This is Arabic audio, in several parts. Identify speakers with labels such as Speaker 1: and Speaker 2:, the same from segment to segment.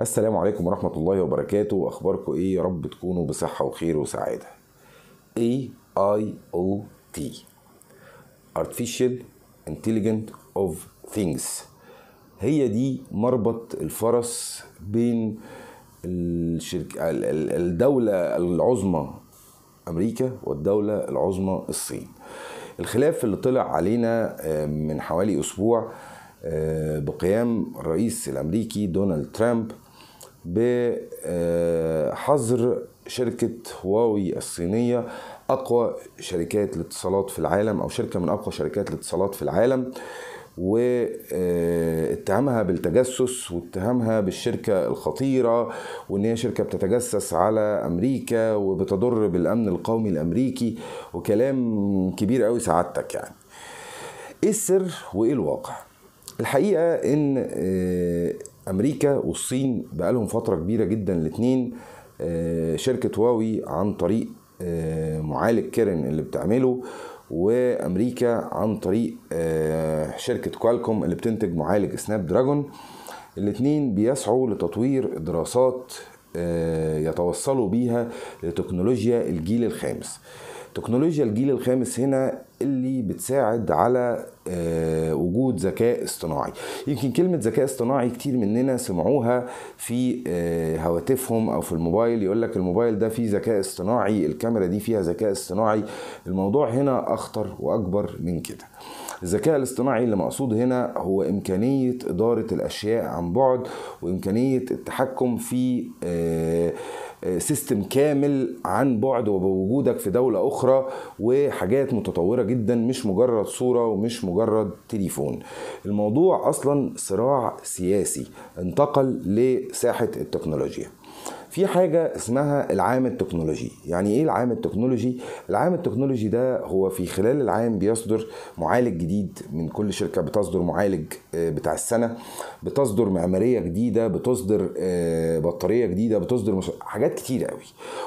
Speaker 1: السلام عليكم ورحمة الله وبركاته أخباركم إيه يا رب تكونوا بصحة وخير وسعادة اي اي او تي Artificial Intelligent of Things هي دي مربط الفرس بين الشرك... الدولة العظمى أمريكا والدولة العظمى الصين الخلاف اللي طلع علينا آه، من حوالي أسبوع آه، بقيام الرئيس الأمريكي دونالد ترامب بحظر شركة هواوي الصينية أقوى شركات الاتصالات في العالم أو شركة من أقوى شركات الاتصالات في العالم واتهامها بالتجسس واتهامها بالشركة الخطيرة وإن هي شركة بتتجسس على أمريكا وبتضر بالأمن القومي الأمريكي وكلام كبير قوي سعادتك يعني إيه السر وإيه الواقع؟ الحقيقة إن آه، امريكا والصين بقالهم فتره كبيره جدا الاثنين آه، شركه هواوي عن طريق آه، معالج كيرن اللي بتعمله وامريكا عن طريق آه، شركه كوالكوم اللي بتنتج معالج سناب دراجون الاثنين بيسعوا لتطوير دراسات يتوصلوا بيها لتكنولوجيا الجيل الخامس تكنولوجيا الجيل الخامس هنا اللي بتساعد على آه، وجود ذكاء اصطناعي يمكن كلمة ذكاء اصطناعي كتير مننا سمعوها في آه، هواتفهم أو في الموبايل يقول لك الموبايل ده فيه ذكاء اصطناعي الكاميرا دي فيها ذكاء اصطناعي الموضوع هنا أخطر وأكبر من كده الذكاء الاصطناعي اللي مقصود هنا هو إمكانية إدارة الأشياء عن بعد وإمكانية التحكم في سيستم آه، آه، كامل عن بعد وبوجودك في دولة أخرى وحاجات متطورة جدا مش مجرد صورة ومش مجرد تليفون الموضوع أصلا صراع سياسي انتقل لساحة التكنولوجيا في حاجه اسمها العام التكنولوجي يعني ايه العام التكنولوجي العام التكنولوجي ده هو في خلال العام بيصدر معالج جديد من كل شركه بتصدر معالج آه، بتاع السنه بتصدر معماريه جديده بتصدر آه، بطاريه جديده بتصدر حاجات كتير قوي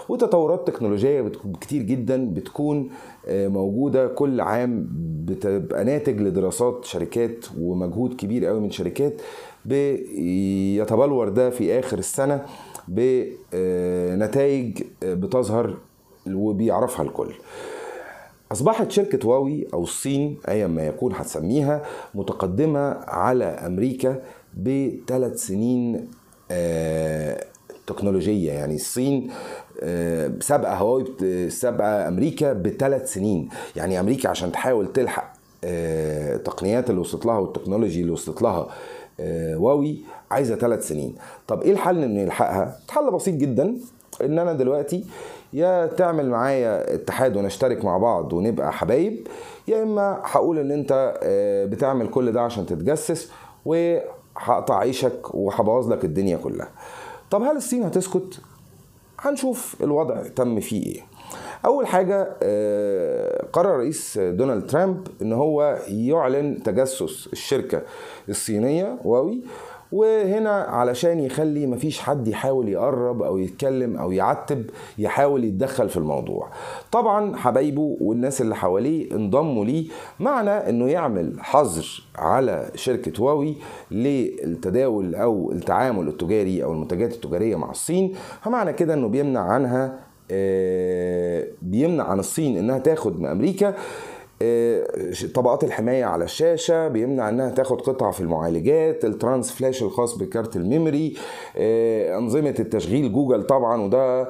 Speaker 1: وتطورات تكنولوجيه كتير جدا بتكون آه، موجوده كل عام بتبقى ناتج لدراسات شركات ومجهود كبير قوي من شركات بيتبلور ده في اخر السنه بنتائج آه، بتظهر وبيعرفها الكل أصبحت شركة واوي أو الصين أيا ما يكون هتسميها متقدمة على أمريكا بثلاث سنين آه، تكنولوجية يعني الصين آه، سابقة هواوي سابقة أمريكا بثلاث سنين يعني أمريكا عشان تحاول تلحق التقنيات اللي وصلت لها والتكنولوجي اللي وصلت لها آه، واوي عايزه ثلاث سنين طب ايه الحل ان نلحقها حل بسيط جدا ان انا دلوقتي يا تعمل معايا اتحاد ونشترك مع بعض ونبقى حبايب يا اما هقول ان انت آه، بتعمل كل ده عشان تتجسس وهقطع عيشك وهبوظ لك الدنيا كلها طب هل الصين هتسكت هنشوف الوضع تم فيه ايه اول حاجه آه، قرر رئيس دونالد ترامب ان هو يعلن تجسس الشركه الصينيه واوي وهنا علشان يخلي مفيش حد يحاول يقرب او يتكلم او يعتب يحاول يتدخل في الموضوع طبعا حبايبه والناس اللي حواليه انضموا ليه معنى انه يعمل حظر على شركه هواوي للتداول او التعامل التجاري او المنتجات التجاريه مع الصين فمعنى كده انه بيمنع عنها آه، بيمنع عن الصين انها تاخد من امريكا آه، طبقات الحماية على الشاشة بيمنع انها تاخد قطع في المعالجات الترانس فلاش الخاص بكارت الميموري آه، انظمة التشغيل جوجل طبعا وده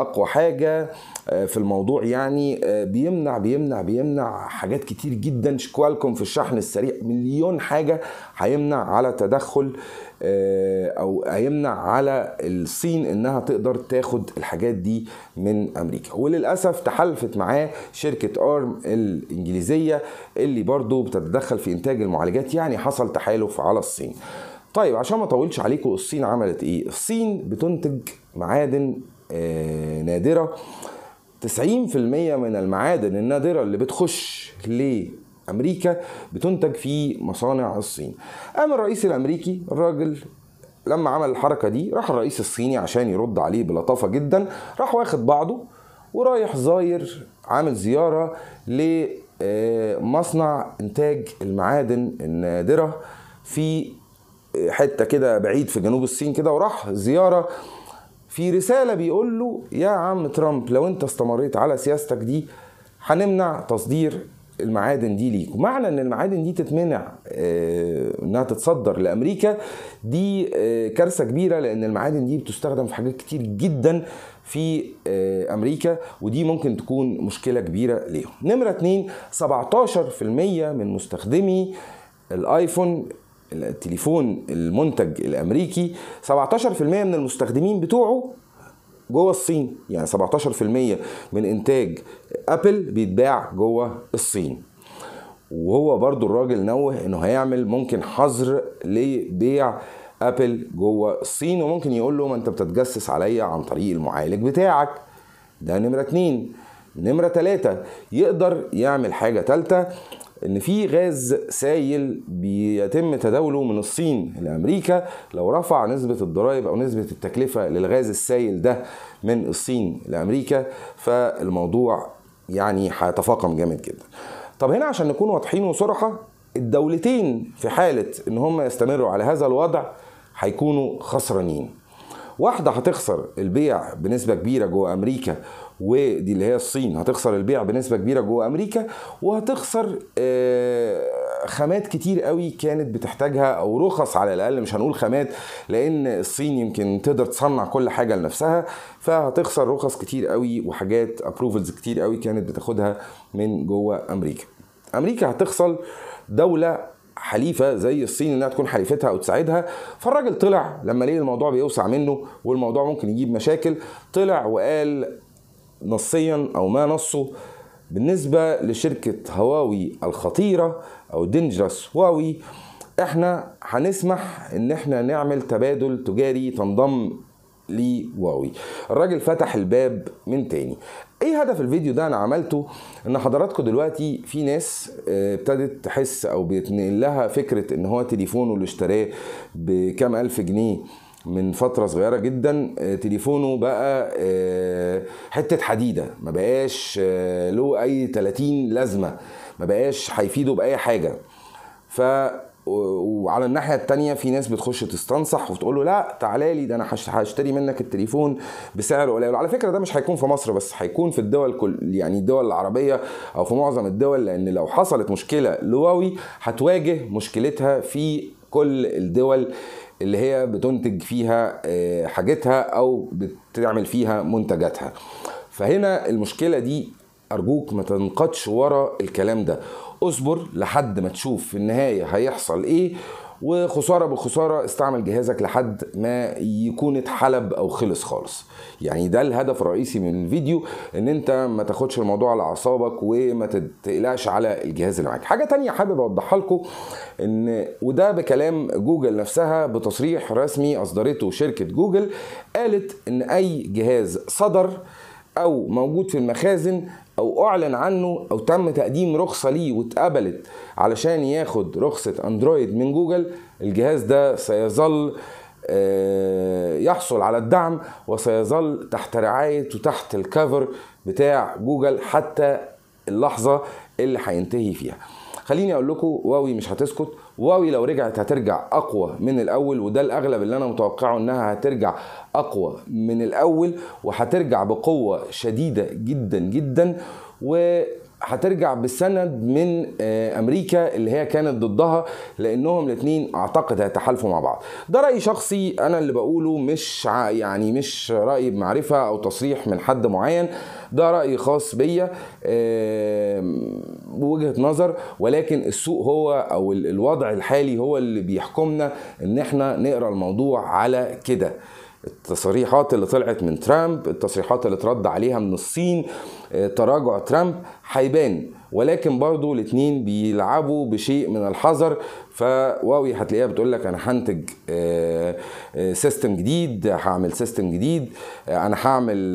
Speaker 1: اقوى حاجة في الموضوع يعني بيمنع بيمنع بيمنع حاجات كتير جدا شكوالكم في الشحن السريع مليون حاجة هيمنع على تدخل آه، او هيمنع على الصين انها تقدر تاخد الحاجات دي من امريكا وللاسف تحالفت معاه شركه ارم الانجليزيه اللي برضو بتتدخل في انتاج المعالجات يعني حصل تحالف على الصين طيب عشان ما اطولش عليكم الصين عملت ايه الصين بتنتج معادن آه، نادره 90% من المعادن النادره اللي بتخش ليه أمريكا بتنتج في مصانع الصين قام الرئيس الأمريكي الراجل لما عمل الحركة دي راح الرئيس الصيني عشان يرد عليه بلطافة جدا راح واخد بعضه ورايح زاير عامل زيارة لمصنع آه، إنتاج المعادن النادرة في آه، حتة كده بعيد في جنوب الصين كده وراح زيارة في رسالة بيقول له يا عم ترامب لو أنت استمريت على سياستك دي هنمنع تصدير المعادن دي ليك معنى ان المعادن دي تتمنع آه، انها تتصدر لامريكا دي آه، كارثه كبيره لان المعادن دي بتستخدم في حاجات كتير جدا في آه، امريكا ودي ممكن تكون مشكله كبيره ليهم نمره 2 17% من مستخدمي الايفون التليفون المنتج الامريكي 17% من المستخدمين بتوعه جوه الصين يعني 17% من انتاج ابل بيتباع جوه الصين وهو برضو الراجل نوه انه هيعمل ممكن حظر لبيع ابل جوه الصين وممكن يقول له ما انت بتتجسس عليا عن طريق المعالج بتاعك ده نمره اتنين نمرة تلاتة يقدر يعمل حاجة تالتة ان في غاز سايل بيتم تداوله من الصين لامريكا لو رفع نسبه الضرائب او نسبه التكلفه للغاز السايل ده من الصين لامريكا فالموضوع يعني هيتفاقم جامد جدا طب هنا عشان نكون واضحين وصراحه الدولتين في حاله ان هم يستمروا على هذا الوضع هيكونوا خسرانين واحده هتخسر البيع بنسبه كبيره جوه امريكا ودي اللي هي الصين هتخسر البيع بنسبه كبيره جوه امريكا وهتخسر آه، خامات كتير قوي كانت بتحتاجها او رخص على الاقل مش هنقول خامات لان الصين يمكن تقدر تصنع كل حاجه لنفسها فهتخسر رخص كتير قوي وحاجات ابروفلز كتير قوي كانت بتاخدها من جوه امريكا امريكا هتخسر دوله حليفه زي الصين انها تكون حليفتها او تساعدها فالراجل طلع لما لقي الموضوع بيوسع منه والموضوع ممكن يجيب مشاكل طلع وقال نصيا او ما نصه بالنسبه لشركه هواوي الخطيره او دينجرس هواوي احنا هنسمح ان احنا نعمل تبادل تجاري تنضم لي واوي الراجل فتح الباب من تاني ايه هدف الفيديو ده انا عملته ان حضراتكم دلوقتي في ناس آه، ابتدت تحس او بيتنقل لها فكره ان هو تليفونه اللي اشتراه بكام الف جنيه من فترة صغيرة جدا آه، تليفونه بقى آه، حتة حديدة ما بقاش له أي 30 لازمة ما بقاش هيفيده بأي حاجة ف وعلى الناحيه التانية في ناس بتخش تستنصح وتقول له لا تعالى لي ده انا هشتري منك التليفون بسعر قليل وعلى فكره ده مش هيكون في مصر بس هيكون في الدول كل يعني الدول العربيه او في معظم الدول لان لو حصلت مشكله لواوي هتواجه مشكلتها في كل الدول اللي هي بتنتج فيها آه، حاجتها او بتعمل فيها منتجاتها فهنا المشكله دي ارجوك ما تنقدش ورا الكلام ده اصبر لحد ما تشوف في النهايه هيحصل ايه وخساره بخساره استعمل جهازك لحد ما يكون اتحلب او خلص خالص يعني ده الهدف الرئيسي من الفيديو ان انت ما تاخدش الموضوع على اعصابك وما تقلقش على الجهاز اللي معاك حاجه تانية حابب اوضحها لكم ان وده بكلام جوجل نفسها بتصريح رسمي اصدرته شركه جوجل قالت ان اي جهاز صدر او موجود في المخازن او اعلن عنه او تم تقديم رخصه ليه واتقبلت علشان ياخد رخصه اندرويد من جوجل الجهاز ده سيظل آه، يحصل على الدعم وسيظل تحت رعايه وتحت الكفر بتاع جوجل حتى اللحظه اللي هينتهي فيها خليني اقول لكم واوي مش هتسكت واوي لو رجعت هترجع اقوى من الاول وده الاغلب اللي انا متوقعه انها هترجع اقوى من الاول وهترجع بقوه شديده جدا جدا و هترجع بالسند من آه، امريكا اللي هي كانت ضدها لانهم الاثنين اعتقد هيتحالفوا مع بعض ده راي شخصي انا اللي بقوله مش يعني مش راي بمعرفه او تصريح من حد معين ده راي خاص بيا بوجهه نظر ولكن السوق هو او الوضع الحالي هو اللي بيحكمنا ان احنا نقرا الموضوع على كده التصريحات اللي طلعت من ترامب التصريحات اللي اترد عليها من الصين آه، تراجع ترامب هيبان ولكن برضو الاثنين بيلعبوا بشيء من الحذر فواوي هتلاقيها بتقول لك انا هنتج سيستم آه، آه، جديد هعمل سيستم جديد انا هعمل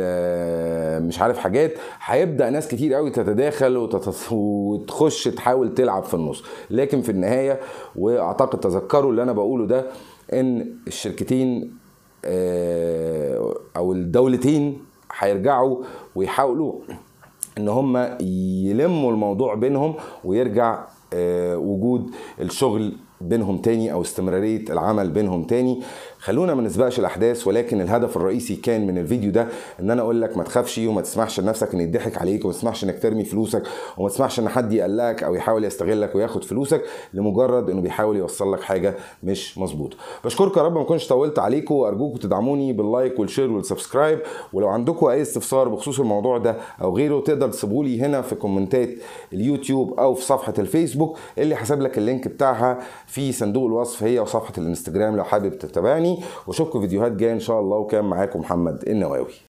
Speaker 1: مش عارف حاجات هيبدا ناس كتير قوي تتداخل وتخش تحاول تلعب في النص لكن في النهايه واعتقد تذكروا اللي انا بقوله ده ان الشركتين آه، او الدولتين هيرجعوا ويحاولوا ان هم يلموا الموضوع بينهم ويرجع آه، وجود الشغل بينهم تاني او استمراريه العمل بينهم تاني خلونا ما نسبقش الاحداث ولكن الهدف الرئيسي كان من الفيديو ده ان انا اقول لك ما تخافش وما تسمحش لنفسك ان يضحك عليك وما تسمحش انك ترمي فلوسك وما تسمحش ان حد يقلقك او يحاول يستغلك وياخد فلوسك لمجرد انه بيحاول يوصل لك حاجه مش مظبوطه بشكركم يا رب ما اكونش طولت عليكم وارجوكم تدعموني باللايك والشير والسبسكرايب ولو عندكم اي استفسار بخصوص الموضوع ده او غيره تقدر تسيبوا لي هنا في كومنتات اليوتيوب او في صفحه الفيسبوك اللي حسب لك اللينك بتاعها في صندوق الوصف هي وصفحه الانستجرام لو حابب تتابعني واشوفكم فيديوهات جايه ان شاء الله وكان معاكم محمد النواوي